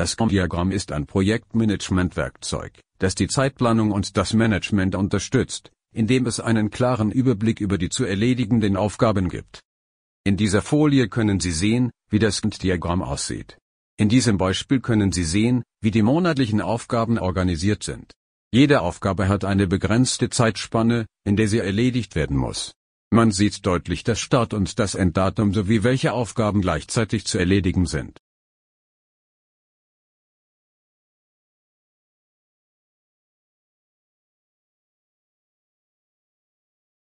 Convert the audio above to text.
Das gantt ist ein Projektmanagement-Werkzeug, das die Zeitplanung und das Management unterstützt, indem es einen klaren Überblick über die zu erledigenden Aufgaben gibt. In dieser Folie können Sie sehen, wie das gantt aussieht. In diesem Beispiel können Sie sehen, wie die monatlichen Aufgaben organisiert sind. Jede Aufgabe hat eine begrenzte Zeitspanne, in der sie erledigt werden muss. Man sieht deutlich das Start- und das Enddatum sowie welche Aufgaben gleichzeitig zu erledigen sind.